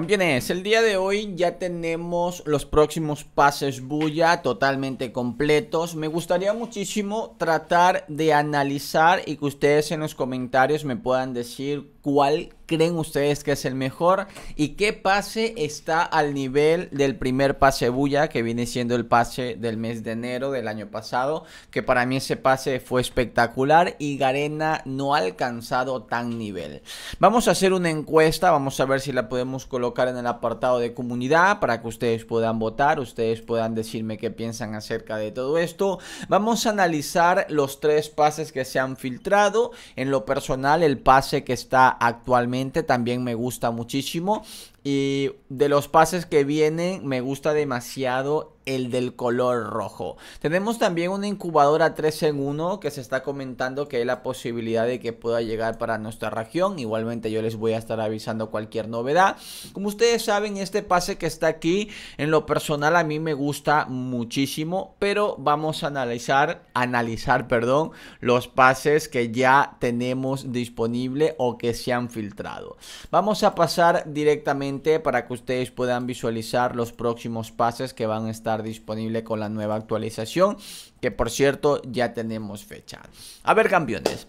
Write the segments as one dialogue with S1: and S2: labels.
S1: Campeones, el día de hoy ya tenemos los próximos pases bulla totalmente completos. Me gustaría muchísimo tratar de analizar y que ustedes en los comentarios me puedan decir cuál creen ustedes que es el mejor y qué pase está al nivel del primer pase bulla que viene siendo el pase del mes de enero del año pasado que para mí ese pase fue espectacular y Garena no ha alcanzado tan nivel vamos a hacer una encuesta vamos a ver si la podemos colocar en el apartado de comunidad para que ustedes puedan votar ustedes puedan decirme qué piensan acerca de todo esto vamos a analizar los tres pases que se han filtrado en lo personal el pase que está actualmente también me gusta muchísimo. Y de los pases que vienen, me gusta demasiado el del color rojo. Tenemos también una incubadora 3 en 1 que se está comentando que hay la posibilidad de que pueda llegar para nuestra región. Igualmente yo les voy a estar avisando cualquier novedad. Como ustedes saben, este pase que está aquí, en lo personal a mí me gusta muchísimo, pero vamos a analizar, analizar, perdón, los pases que ya tenemos disponible o que se han filtrado. Vamos a pasar directamente para que ustedes puedan visualizar los próximos pases que van a estar disponible con la nueva actualización, que por cierto ya tenemos fecha. A ver campeones.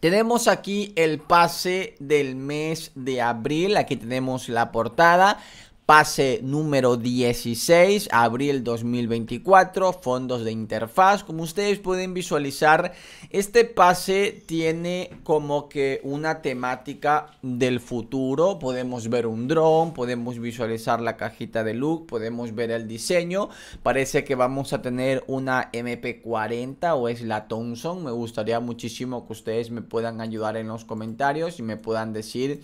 S1: Tenemos aquí el pase del mes de abril, aquí tenemos la portada pase número 16, abril 2024, fondos de interfaz. Como ustedes pueden visualizar, este pase tiene como que una temática del futuro. Podemos ver un dron, podemos visualizar la cajita de look, podemos ver el diseño. Parece que vamos a tener una MP40 o es la Thompson. Me gustaría muchísimo que ustedes me puedan ayudar en los comentarios y me puedan decir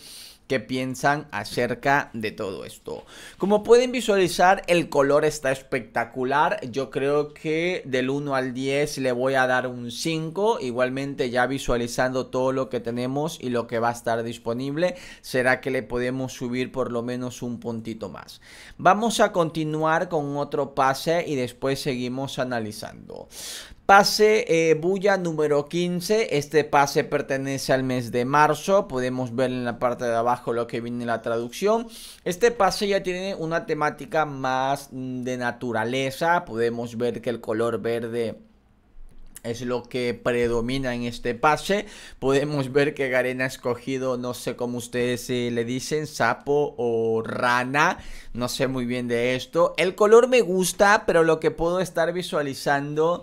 S1: qué piensan acerca de todo esto. Como pueden visualizar, el color está espectacular. Yo creo que del 1 al 10 le voy a dar un 5. Igualmente ya visualizando todo lo que tenemos y lo que va a estar disponible, será que le podemos subir por lo menos un puntito más. Vamos a continuar con otro pase y después seguimos analizando. Pase eh, bulla número 15, este pase pertenece al mes de marzo, podemos ver en la parte de abajo lo que viene en la traducción. Este pase ya tiene una temática más mm, de naturaleza, podemos ver que el color verde es lo que predomina en este pase. Podemos ver que Garena ha escogido, no sé cómo ustedes eh, le dicen, sapo o rana. No sé muy bien de esto. El color me gusta, pero lo que puedo estar visualizando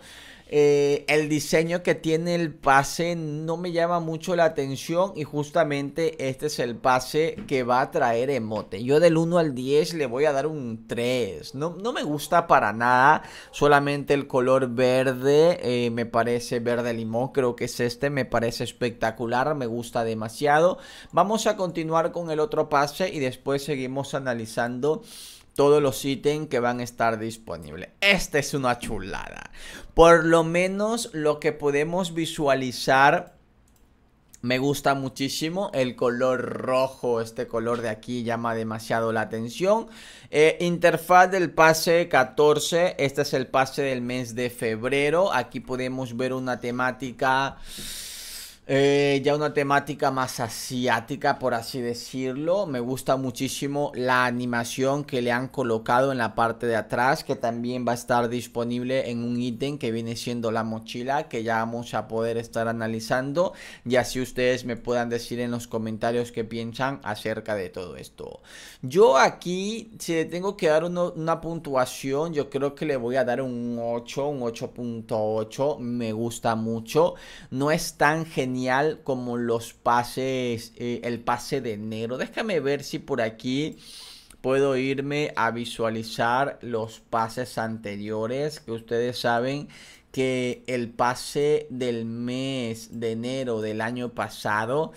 S1: eh, el diseño que tiene el pase no me llama mucho la atención y justamente este es el pase que va a traer emote. Yo del 1 al 10 le voy a dar un 3. No, me gusta para nada, solamente el color verde, eh, me parece verde limón, creo que es este, me parece espectacular, me gusta demasiado. Vamos a continuar con el otro pase y después seguimos analizando todos los ítems que van a estar disponibles. Esta es una chulada. Por lo menos lo que podemos visualizar me gusta muchísimo el color rojo, este color de aquí llama demasiado la atención. Eh, interfaz del pase 14, este es el pase del mes de febrero. Aquí podemos ver una temática... Eh, ya una temática más asiática, por así decirlo. Me gusta muchísimo la animación que le han colocado en la parte de atrás, que también va a estar disponible en un ítem que viene siendo la mochila, que ya vamos a poder estar analizando. Y así ustedes me puedan decir en los comentarios qué piensan acerca de todo esto. Yo aquí, si le tengo que dar una puntuación, yo creo que le voy a dar un 8, un 8.8. Me gusta mucho. No es tan genial como los pases, eh, el pase de enero Déjame ver si por aquí puedo irme a visualizar los pases anteriores que ustedes saben que el pase del mes de enero del año pasado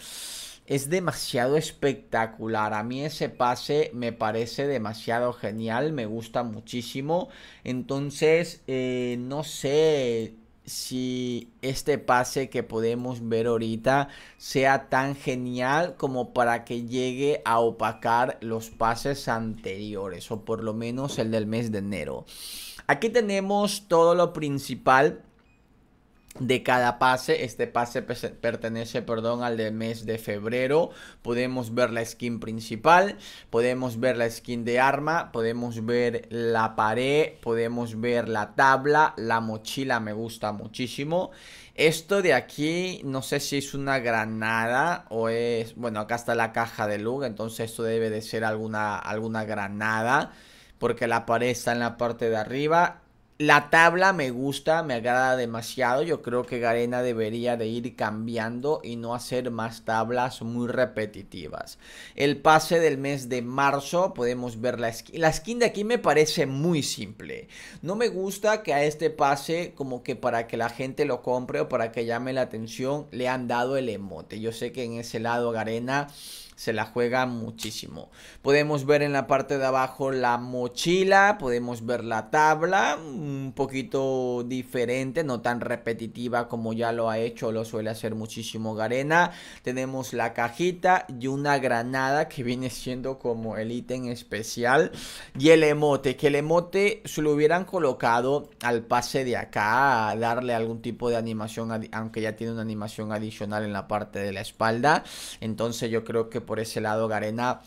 S1: es demasiado espectacular. A mí ese pase me parece demasiado genial, me gusta muchísimo. Entonces, eh, no sé, si este pase que podemos ver ahorita sea tan genial como para que llegue a opacar los pases anteriores o por lo menos el del mes de enero. Aquí tenemos todo lo principal de cada pase. Este pase pertenece, perdón, al de mes de febrero. Podemos ver la skin principal, podemos ver la skin de arma, podemos ver la pared, podemos ver la tabla, la mochila me gusta muchísimo. Esto de aquí, no sé si es una granada o es... Bueno, acá está la caja de luz, entonces esto debe de ser alguna, alguna granada. Porque la pared está en la parte de arriba la tabla me gusta, me agrada demasiado. Yo creo que Garena debería de ir cambiando y no hacer más tablas muy repetitivas. El pase del mes de marzo, podemos ver la skin. La skin de aquí me parece muy simple. No me gusta que a este pase, como que para que la gente lo compre o para que llame la atención, le han dado el emote. Yo sé que en ese lado Garena se la juega muchísimo. Podemos ver en la parte de abajo la mochila, podemos ver la tabla, un poquito diferente, no tan repetitiva como ya lo ha hecho, lo suele hacer muchísimo Garena. Tenemos la cajita y una granada que viene siendo como el ítem especial. Y el emote, que el emote se lo hubieran colocado al pase de acá, a darle algún tipo de animación, aunque ya tiene una animación adicional en la parte de la espalda. Entonces yo creo que por ese lado Garena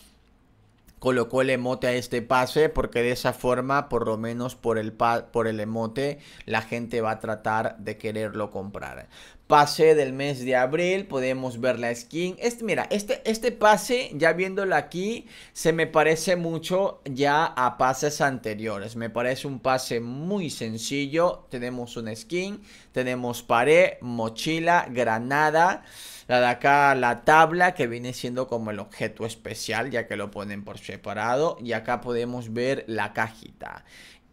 S1: colocó el emote a este pase porque de esa forma, por lo menos por el, por el emote, la gente va a tratar de quererlo comprar. Pase del mes de abril, podemos ver la skin. Este, mira, este, este pase, ya viéndolo aquí, se me parece mucho ya a pases anteriores. Me parece un pase muy sencillo. Tenemos una skin, tenemos pared, mochila, granada. La de acá, la tabla, que viene siendo como el objeto especial, ya que lo ponen por separado. Y acá podemos ver la cajita.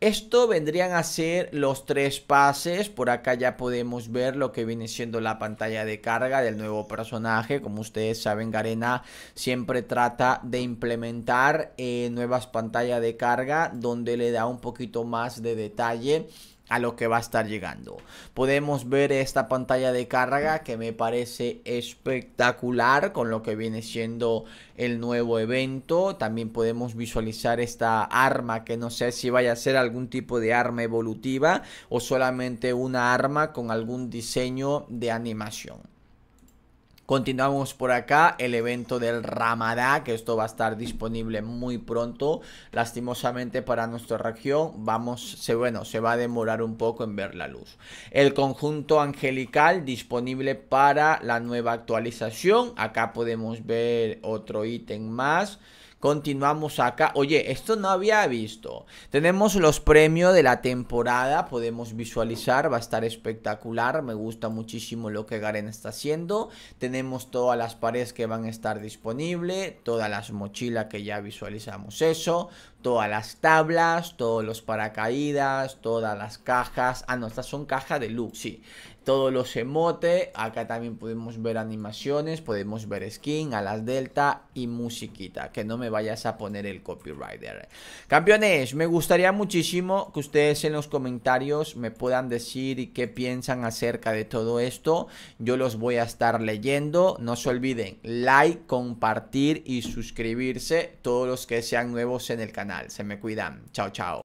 S1: Esto vendrían a ser los tres pases, por acá ya podemos ver lo que viene siendo la pantalla de carga del nuevo personaje, como ustedes saben Garena siempre trata de implementar eh, nuevas pantallas de carga donde le da un poquito más de detalle a lo que va a estar llegando. Podemos ver esta pantalla de carga que me parece espectacular con lo que viene siendo el nuevo evento. También podemos visualizar esta arma que no sé si vaya a ser algún tipo de arma evolutiva o solamente una arma con algún diseño de animación. Continuamos por acá, el evento del Ramadá, que esto va a estar disponible muy pronto. Lastimosamente para nuestra región, vamos, bueno, se va a demorar un poco en ver la luz. El conjunto angelical disponible para la nueva actualización. Acá podemos ver otro ítem más. Continuamos acá. Oye, esto no había visto. Tenemos los premios de la temporada. Podemos visualizar. Va a estar espectacular. Me gusta muchísimo lo que Garen está haciendo. Tenemos todas las paredes que van a estar disponibles. Todas las mochilas que ya visualizamos eso todas las tablas, todos los paracaídas, todas las cajas. Ah, no, estas son cajas de look, sí. Todos los emote. acá también podemos ver animaciones, podemos ver skin, alas delta y musiquita, que no me vayas a poner el copywriter. Campeones, me gustaría muchísimo que ustedes en los comentarios me puedan decir qué piensan acerca de todo esto. Yo los voy a estar leyendo. No se olviden, like, compartir y suscribirse todos los que sean nuevos en el canal. Se me cuidan. Chao, chao.